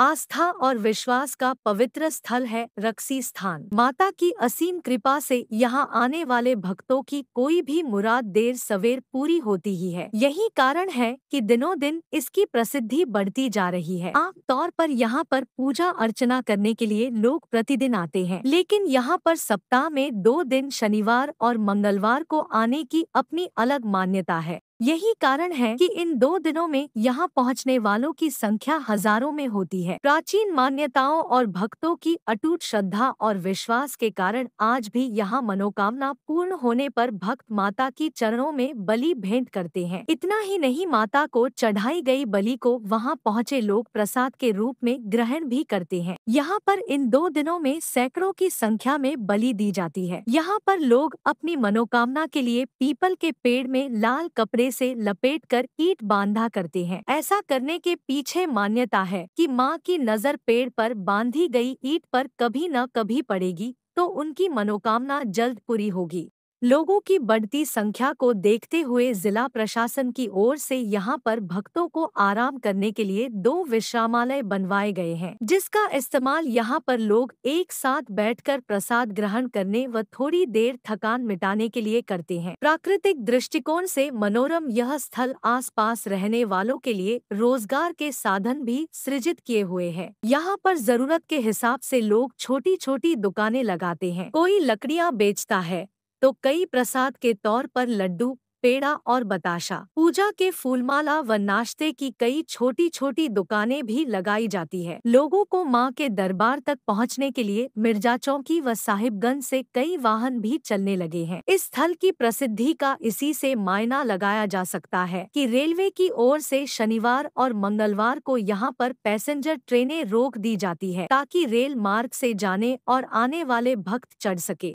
आस्था और विश्वास का पवित्र स्थल है रक्सी स्थान माता की असीम कृपा से यहाँ आने वाले भक्तों की कोई भी मुराद देर सवेर पूरी होती ही है यही कारण है कि दिनों दिन इसकी प्रसिद्धि बढ़ती जा रही है आम तौर पर यहाँ पर पूजा अर्चना करने के लिए लोग प्रतिदिन आते हैं लेकिन यहाँ पर सप्ताह में दो दिन शनिवार और मंगलवार को आने की अपनी अलग मान्यता है यही कारण है कि इन दो दिनों में यहाँ पहुँचने वालों की संख्या हजारों में होती है प्राचीन मान्यताओं और भक्तों की अटूट श्रद्धा और विश्वास के कारण आज भी यहाँ मनोकामना पूर्ण होने पर भक्त माता की चरणों में बलि भेंट करते हैं इतना ही नहीं माता को चढ़ाई गई बलि को वहाँ पहुँचे लोग प्रसाद के रूप में ग्रहण भी करते हैं यहाँ पर इन दो दिनों में सैकड़ों की संख्या में बलि दी जाती है यहाँ पर लोग अपनी मनोकामना के लिए पीपल के पेड़ में लाल कपड़े से लपेटकर ईट बांधा करते हैं ऐसा करने के पीछे मान्यता है कि माँ की नजर पेड़ पर बांधी गई ईट पर कभी न कभी पड़ेगी तो उनकी मनोकामना जल्द पूरी होगी लोगों की बढ़ती संख्या को देखते हुए जिला प्रशासन की ओर से यहां पर भक्तों को आराम करने के लिए दो विश्रामालय बनवाए गए हैं जिसका इस्तेमाल यहां पर लोग एक साथ बैठकर प्रसाद ग्रहण करने व थोड़ी देर थकान मिटाने के लिए करते हैं प्राकृतिक दृष्टिकोण से मनोरम यह स्थल आसपास रहने वालों के लिए रोजगार के साधन भी सृजित किए हुए है यहाँ पर जरूरत के हिसाब से लोग छोटी छोटी दुकानें लगाते हैं कोई लकड़ियाँ बेचता है तो कई प्रसाद के तौर पर लड्डू पेड़ा और बताशा पूजा के फूलमाला व नाश्ते की कई छोटी छोटी दुकानें भी लगाई जाती है लोगों को मां के दरबार तक पहुंचने के लिए मिर्जा चौकी व साहिबगंज से कई वाहन भी चलने लगे हैं इस स्थल की प्रसिद्धि का इसी से मायना लगाया जा सकता है कि रेलवे की ओर से शनिवार और मंगलवार को यहाँ पर पैसेंजर ट्रेनें रोक दी जाती है ताकि रेल मार्ग ऐसी जाने और आने वाले भक्त चढ़ सके